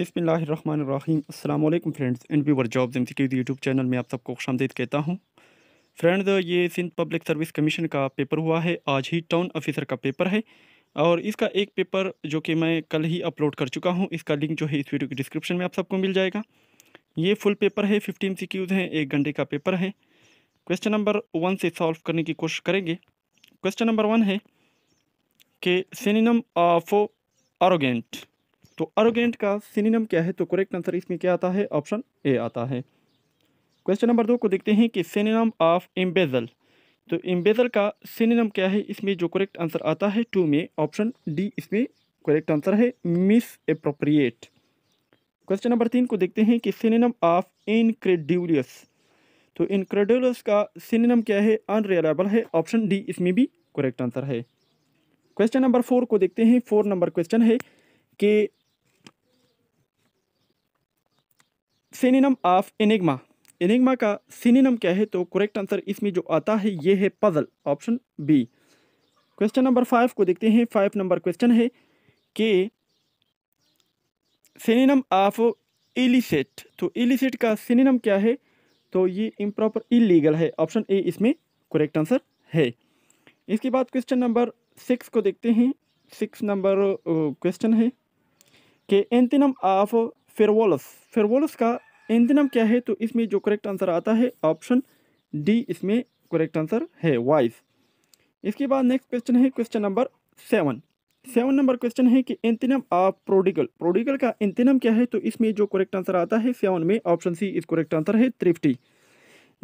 अस्सलाम अल्लाम friends and viewer job M C YouTube channel में आप सबको खुश कहता हूँ फ्रेंड्स ये सिंध पब्लिक सर्विस कमीशन का पेपर हुआ है आज ही टाउन ऑफिसर का पेपर है और इसका एक पेपर जो कि मैं कल ही अपलोड कर चुका हूँ इसका लिंक जो है इस वीडियो के डिस्क्रिप्शन में आप सबको मिल जाएगा ये फुल पेपर है फिफ्टीन सी हैं एक घंटे का पेपर है क्वेश्चन नंबर वन से सॉल्व करने की कोशिश करेंगे क्वेश्चन नंबर वन है कि सिनिनम ऑफ आरोगेंट तो अरोगेंट का सिनिनम क्या है तो करेक्ट आंसर इसमें क्या आता है ऑप्शन ए आता है क्वेश्चन नंबर दो को देखते हैं कि सिनिनम ऑफ एम्बेजल तो एम्बेजल का सिनिनम क्या है इसमें जो करेक्ट आंसर आता है टू में ऑप्शन डी इसमें करेक्ट आंसर है मिस अप्रोप्रिएट क्वेश्चन नंबर तीन को देखते हैं कि सिनिनम ऑफ इनक्रेड्यूलियस तो इनक्रेड्यूलियस का सिनिनम क्या है अनरियलाइबल है ऑप्शन डी इसमें भी करेक्ट आंसर है क्वेश्चन नंबर फोर को देखते हैं फोर नंबर क्वेश्चन है कि सिनिनम ऑफ एनिग्मा एनिग्मा का सिनिनम क्या है तो करेक्ट आंसर इसमें जो आता है ये है puzzle option B question number five को देखते हैं फाइव नंबर क्वेश्चन है कि सिनिनम ऑफ इलिसेट तो इलिसेट का सिनिनम क्या है तो ये इम्प्रॉपर इलीगल है ऑप्शन ए इसमें करेक्ट आंसर है इसके बाद क्वेश्चन नंबर सिक्स को देखते हैं सिक्स नंबर क्वेश्चन है कि एंतिनम ऑफ फेरवोलस फेरवोलस का एंथनम क्या है तो इसमें जो करेक्ट आंसर आता है ऑप्शन डी इसमें करेक्ट आंसर है वाइस इसके बाद नेक्स्ट क्वेश्चन है question number seven seven number question है कि एंथनम ऑफ प्रोडिगल प्रोडिगल का एंथनम क्या है तो इसमें जो करेक्ट आंसर आता है सेवन में ऑप्शन सी इस करेक्ट आंसर है थ्रिफ्टी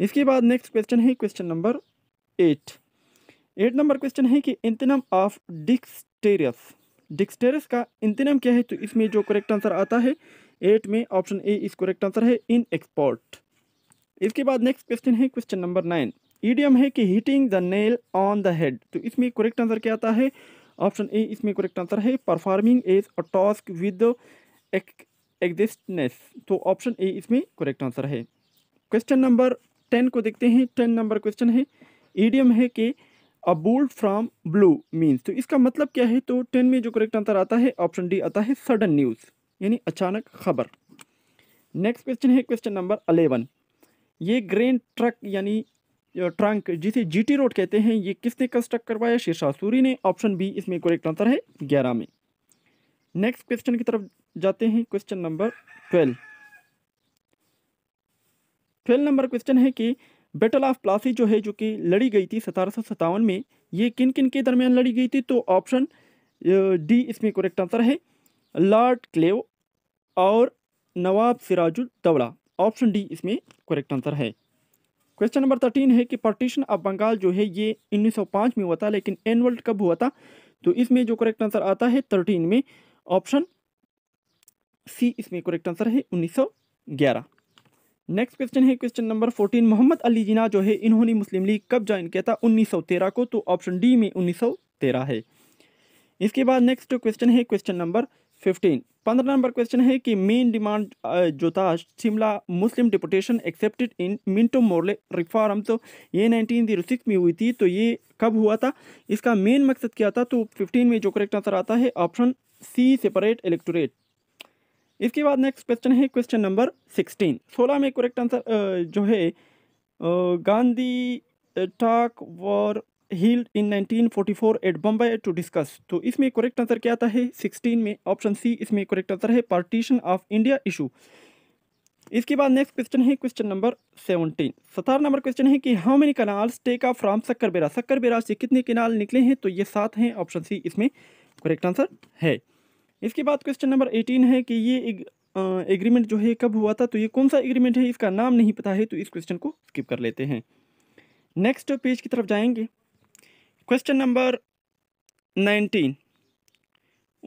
इसके बाद नेक्स्ट क्वेश्चन है question number eight eight number question है कि एंथनम ऑफ डिक्सटेरियस डिक्सटेरस का इंतनम क्या है तो इसमें जो करेक्ट आंसर आता है एट में ऑप्शन ए इस करेक्ट आंसर है इन एक्सपोर्ट इसके बाद नेक्स्ट क्वेश्चन है क्वेश्चन नंबर नाइन ईडियम है कि hitting the nail on the head तो इसमें करेक्ट आंसर क्या आता है ऑप्शन ए इसमें करेक्ट आंसर है performing as a task with exactness तो ऑप्शन ए इसमें करेक्ट आंसर है क्वेश्चन नंबर टेन को देखते हैं टेन नंबर क्वेश्चन है ईडियम है कि a bolt from blue means तो इसका मतलब क्या है तो टेन में जो करेक्ट आंसर आता है ऑप्शन डी आता है सडन न्यूज़ यानी अचानक खबर नेक्स्ट क्वेश्चन है क्वेश्चन नंबर अलेवन ये ग्रेन ट्रक यानी ट्रंक जिसे जीटी रोड कहते हैं ये किसने कंस्ट्रक्ट करवाया शीर्षा सूरी ने ऑप्शन बी इसमें करेक्ट आंसर है ग्यारह में नेक्स्ट क्वेश्चन की तरफ जाते हैं question number twelve twelve number question है कि बैटल ऑफ प्लासी जो है जो कि लड़ी गई थी सतारह में ये किन किन के दरमियान लड़ी गई थी तो ऑप्शन डी इसमें करेक्ट आंसर है लॉर्ड क्लेव और नवाब सिराजुल ऑप्शन डी इसमें करेक्ट आंसर है क्वेश्चन नंबर थर्टीन है कि पार्टीशन ऑफ बंगाल जो है ये 1905 में हुआ था लेकिन वर्ल्ड कब हुआ था तो इसमें जो करेक्ट आंसर आता है थर्टीन में ऑप्शन सी इसमें करेक्ट आंसर है 1911 नेक्स्ट क्वेश्चन है question number fourteen Mohammad Ali Jinnah जो है इन्होंने मुस्लिम लीग कब ज्वाइन किया था तेरह को तो ऑप्शन डी में तेरह है इसके बाद नेक्स्ट क्वेश्चन है क्वेश्चन नंबर फिफ्टीन पंद्रह नंबर क्वेश्चन है कि मेन डिमांड जो था Shimla Muslim deputation accepted in Minto Morley reform तो ये नाइनटीन जीरो सिक्स में हुई थी तो ये कब हुआ था इसका मेन मकसद क्या था तो फिफ्टीन में जो करेक्ट आंसर आता है ऑप्शन सी सेपरेट इलेक्टोरेट इसके बाद नेक्स्ट क्वेश्चन है क्वेश्चन नंबर सिक्सटीन सोलह में करेक्ट आंसर जो है Gandhi talk were held in 1944 at Bombay to discuss तो इसमें करेक्ट आंसर क्या आता है 16 में ऑप्शन सी इसमें करेक्ट आंसर है पार्टीशन ऑफ इंडिया इशू इसके बाद नेक्स्ट क्वेश्चन है क्वेश्चन नंबर सेवनटीन सतारह नंबर क्वेश्चन है कि how many canals take off from Sukkur barrage Sukkur बेरा से कितने कनाल निकले हैं तो ये सात हैं ऑप्शन सी इसमें करेक्ट आंसर है इसके बाद क्वेश्चन नंबर एटीन है कि ये एग्रीमेंट जो है कब हुआ था तो ये कौन सा एग्रीमेंट है इसका नाम नहीं पता है तो इस क्वेश्चन को स्किप कर लेते हैं नेक्स्ट पेज की तरफ जाएंगे क्वेश्चन नंबर नाइनटीन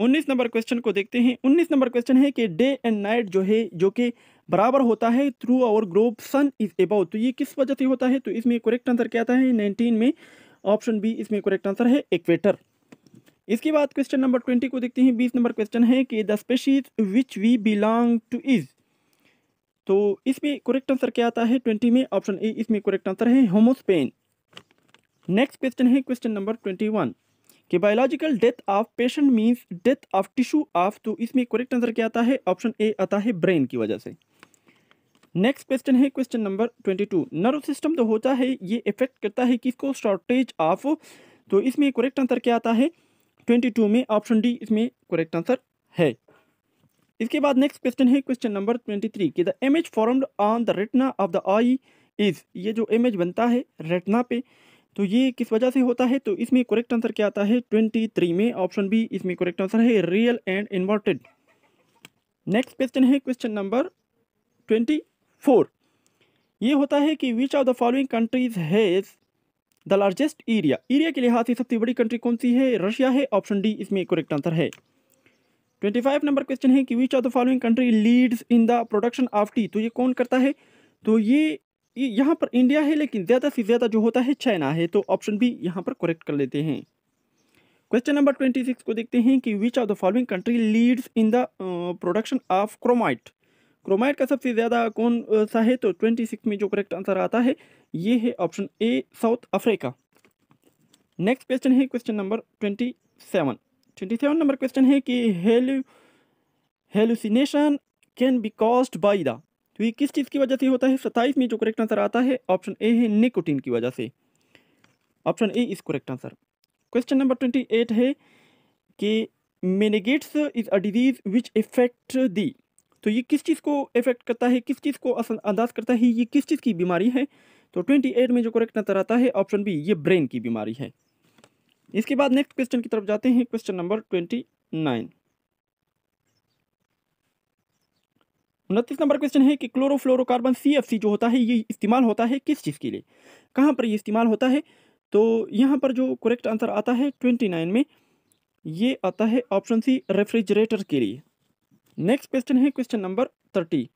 उन्नीस नंबर क्वेश्चन को देखते हैं उन्नीस नंबर क्वेश्चन है कि डे एंड नाइट जो है जो कि बराबर होता है through our group sun is about तो ये किस वजह से होता है तो इसमें करेक्ट आंसर क्या आता है नाइनटीन में ऑप्शन बी इसमें करेक्ट आंसर है इक्वेटर इसके बाद क्वेश्चन नंबर ट्वेंटी को देखते हैं बीस नंबर क्वेश्चन है कि the species which we belong to is तो इसमें करेक्ट आंसर क्या आता है ट्वेंटी में ऑप्शन ए इसमें करेक्ट आंसर है होमोस्पेन नेक्स्ट क्वेश्चन है क्वेश्चन नंबर ट्वेंटी वन कि biological death of patient means death of tissue of तो इसमें करेक्ट आंसर क्या आता है ऑप्शन ए आता है ब्रेन की वजह से नेक्स्ट क्वेश्चन है question number twenty two nerve system तो होता है ये इफेक्ट करता है किसको शॉर्टेज ऑफ तो इसमें करेक्ट आंसर क्या आता है ट्वेंटी टू में ऑप्शन डी इसमें करेक्ट आंसर है इसके बाद नेक्स्ट क्वेश्चन है क्वेश्चन नंबर ट्वेंटी थ्री कि the image formed on the retina of the eye is ये जो इमेज बनता है रेटना पे तो ये किस वजह से होता है तो इसमें करेक्ट आंसर क्या आता है ट्वेंटी थ्री में ऑप्शन बी इसमें करेक्ट आंसर है रियल एंड इन्वर्टेड नेक्स्ट क्वेश्चन है क्वेश्चन नंबर ट्वेंटी फोर ये होता है कि which of the following countries has the largest area area के लिहाज से सबसे बड़ी कंट्री कौन सी है रशिया है ऑप्शन डी इसमें करेक्ट आंसर है ट्वेंटी फाइव नंबर क्वेश्चन है कि which of the following country leads in the production of tea तो ये कौन करता है तो ये यहाँ पर इंडिया है लेकिन ज़्यादा से ज़्यादा जो होता है चाइना है तो ऑप्शन बी यहाँ पर करेक्ट कर लेते हैं क्वेश्चन नंबर ट्वेंटी सिक्स को देखते हैं कि which of the following country leads in the production of chromite chromite का सबसे ज़्यादा कौन सा है तो ट्वेंटी सिक्स में जो करेक्ट आंसर आता है ये है option A South Africa next question है question number twenty seven twenty seven number question है कि hallu hallucination can be caused by the तो ये किस चीज़ की वजह से होता है सत्ताईस में जो करेक्ट आंसर आता है ऑप्शन ए है निकोटीन की वजह से option A is correct answer question number twenty eight है कि meningitis is a disease which effect the तो ये किस चीज़ को इफेक्ट करता है किस चीज़ को अंदाज करता है ये किस चीज़ की बीमारी है तो ट्वेंटी एट में जो करेक्ट आंसर आता है ऑप्शन बी ये ब्रेन की बीमारी है इसके बाद नेक्स्ट क्वेश्चन की तरफ जाते हैं क्वेश्चन नंबर ट्वेंटी नाइन उनतीस नंबर क्वेश्चन है कि क्लोरोफ्लोरोकार्बन सी जो होता है ये इस्तेमाल होता है किस चीज़ के लिए कहाँ पर ये इस्तेमाल होता है तो यहाँ पर जो करेक्ट आंसर आता है ट्वेंटी नाइन में ये आता है ऑप्शन सी रेफ्रिजरेटर के लिए नेक्स्ट क्वेश्चन है question number thirty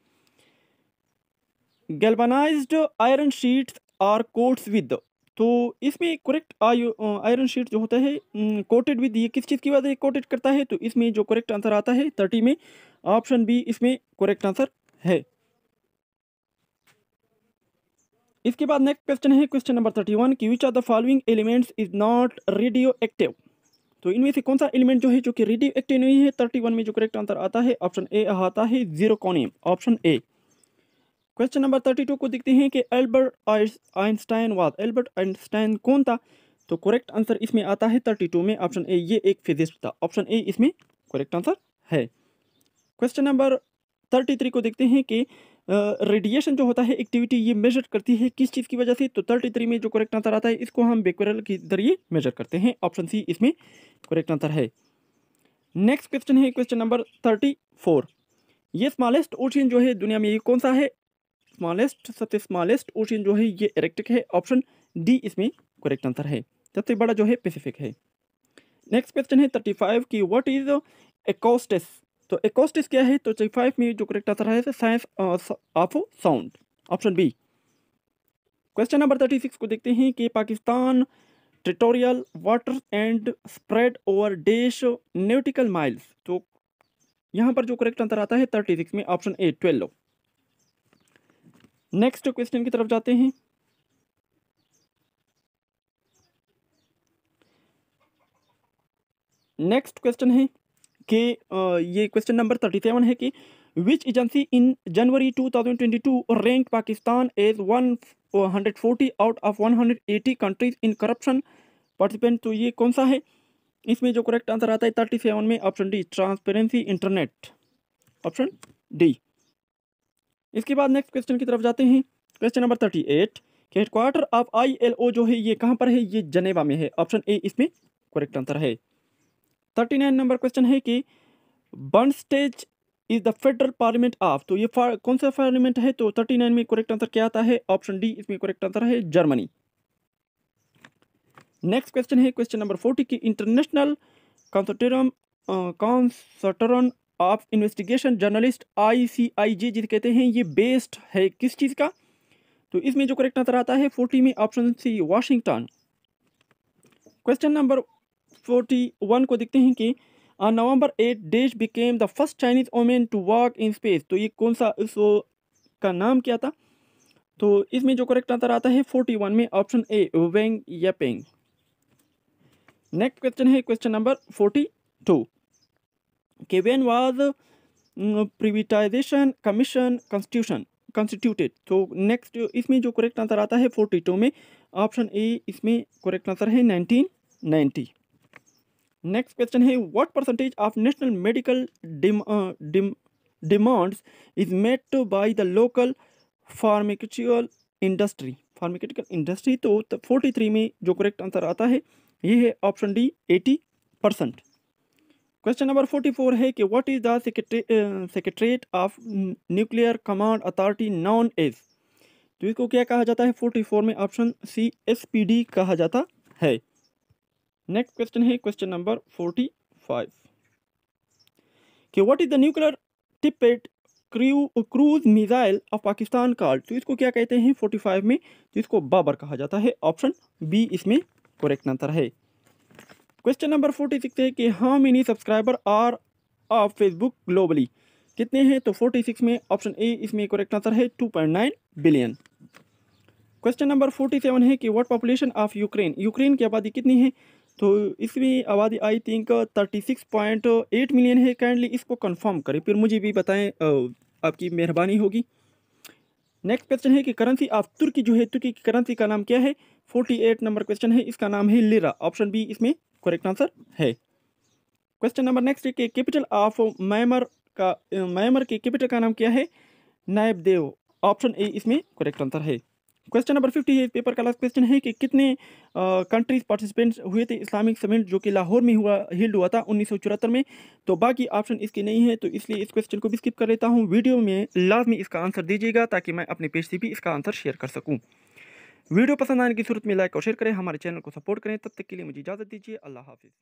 galvanized iron sheets are coats with तो इसमें करेक्ट आयरन शीट जो होता है कोटेड विद ये किस चीज़ की वजह से कोटेड करता है तो इसमें जो करेक्ट आंसर आता है थर्टी में ऑप्शन बी इसमें करेक्ट आंसर है इसके बाद नेक्स्ट क्वेश्चन है क्वेश्चन नंबर थर्टी वन की which are the following elements is not radioactive तो इनमें से कौन सा एलिमेंट जो है जो कि रेडियो एक्टिव नहीं है थर्टी वन में जो करेक्ट आंसर आता है ऑप्शन ए आता है zirconium option A question number thirty two को देखते हैं कि एल्बर्ट आइंस्टाइन वाद एल्बर्ट आइंस्टाइन कौन था तो करेक्ट आंसर इसमें आता है थर्टी टू में ऑप्शन ए ये एक फिजिस्ट था ऑप्शन ए इसमें करेक्ट आंसर है क्वेश्चन नंबर थर्टी थ्री को देखते हैं कि रेडिएशन जो होता है एक्टिविटी ये मेजर करती है किस चीज़ की वजह से तो थर्टी थ्री में जो करेक्ट आंसर आता है इसको हम बेक्वेरल के जरिए मेजर करते हैं ऑप्शन सी इसमें करेक्ट आंसर है नेक्स्ट क्वेश्चन है क्वेश्चन नंबर थर्टी फोर ये स्मॉलेस्ट ओशियन जो है दुनिया में ये कौन सा है स्मॉलेस्ट सबसे स्मॉलेस्ट ओशियन जो है ये इरेक्टिक है ऑप्शन डी इसमें करेक्ट आंसर है सबसे बड़ा जो है पेसिफिक है नेक्स्ट क्वेश्चन है थर्टी फाइव की वट इज एकोस्टिस तो एकोस्टिस क्या है तो थर्टी फाइव में जो करेक्ट आंसर है science of sound option B question number thirty six को देखते हैं कि Pakistan territorial water and spread over dash nautical miles तो यहाँ पर जो करेक्ट आंसर आता है थर्टी सिक्स में option A twelve next question की तरफ जाते हैं नेक्स्ट क्वेश्चन है कि ये क्वेश्चन नंबर थर्टी सेवन है कि which agency in January two thousand twenty two rank Pakistan as one hundred forty out of one hundred eighty countries in corruption participant तो ये कौन सा है इसमें जो करेक्ट आंसर आता है थर्टी सेवन में option D transparency internet option D इसके बाद नेक्स्ट क्वेश्चन की तरफ जाते हैं question number thirty eight headquarter of I L O जो है ये कहाँ पर है ये जनेवा में है ऑप्शन ए इसमें करेक्ट आंसर है थर्टी नाइन नंबर क्वेश्चन है कि Bern stage is the federal parliament of तो ये कौन सा पार्लियामेंट है तो थर्टी नाइन में करेक्ट आंसर क्या आता है ऑप्शन डी इसमें करेक्ट आंसर है जर्मनी नेक्स्ट क्वेश्चन है क्वेश्चन नंबर फोर्टी की international consortium consortium of investigation journalist I C I J जिसे कहते हैं ये बेस्ड है किस चीज़ का तो इसमें जो करेक्ट आंसर आता है फोर्टी में option C Washington question number forty one को देखते हैं कि November eight days became the first Chinese women to walk in space तो ये कौन सा इस का नाम क्या था तो इसमें जो करेक्ट आंसर आता है फोर्टी वन में option A Wang Ya Ping next question है question number forty two Kevan was mm, privatization commission constitution constituted तो नेक्स्ट इसमें जो करेक्ट आंसर आता है फोर्टी टू में ऑप्शन ए इसमें करेक्ट आंसर है नाइनटीन नाइन्टी नेक्स्ट क्वेश्चन है what percentage of national medical demands is met by the local pharmaceutical industry pharmaceutical industry तो फोर्टी थ्री में जो करेक्ट आंसर आता है ये है option D eighty percent question number forty four है कि what is the secretariat of nuclear command authority known as तो इसको क्या कहा जाता है फोर्टी फोर में option C S P D कहा जाता है नेक्स्ट क्वेश्चन है क्वेश्चन नंबर फोर्टी कि what is the nuclear tipped crew cruise missile of Pakistan called तो इसको क्या कहते हैं फोर्टी फाइव में जिसको तो बाबर कहा जाता है ऑप्शन बी इसमें करेक्ट आंसर है क्वेश्चन नंबर फोर्टी सिक्स है कि how many subscriber are of Facebook globally कितने हैं तो फोर्टी सिक्स में ऑप्शन ए इसमें करेक्ट आंसर है two point nine billion question number forty seven है कि what population of Ukraine Ukraine की आबादी कितनी है तो इसमें आबादी I think thirty six point eight million है काइंडली इसको कन्फर्म करें फिर मुझे भी बताएं आपकी मेहरबानी होगी नेक्स्ट क्वेश्चन है कि करेंसी ऑफ तुर्की जो है तुर्की की करेंसी का नाम क्या है फोर्टी एट नंबर क्वेश्चन है इसका नाम है लिरा ऑप्शन बी इसमें करेक्ट आंसर है क्वेश्चन नंबर नेक्स्ट के कैपिटल ऑफ मैमर का मैमर के कैपिटल का नाम क्या है नायब देव ऑप्शन ए इसमें करेक्ट आंसर है क्वेश्चन नंबर फिफ्टी है पेपर का लास्ट क्वेश्चन है कि कितने कंट्रीज पार्टिसिपेंट हुए थे इस्लामिक समिट जो कि लाहौर में हुआ हिल्ड हुआ था उन्नीस में तो बाकी ऑप्शन इसके नहीं है तो इसलिए इस क्वेश्चन को भी स्किप कर लेता हूँ वीडियो में लाजमी इसका आंसर दीजिएगा ताकि मैं अपने पेज से भी इसका आंसर शेयर कर सकूँ वीडियो पसंद आने की सूरत में लाइक और शेयर करें हमारे चैनल को सपोर्ट करें तब तक के लिए मुझे इजाज़त दीजिए अल्लाह हाफिज़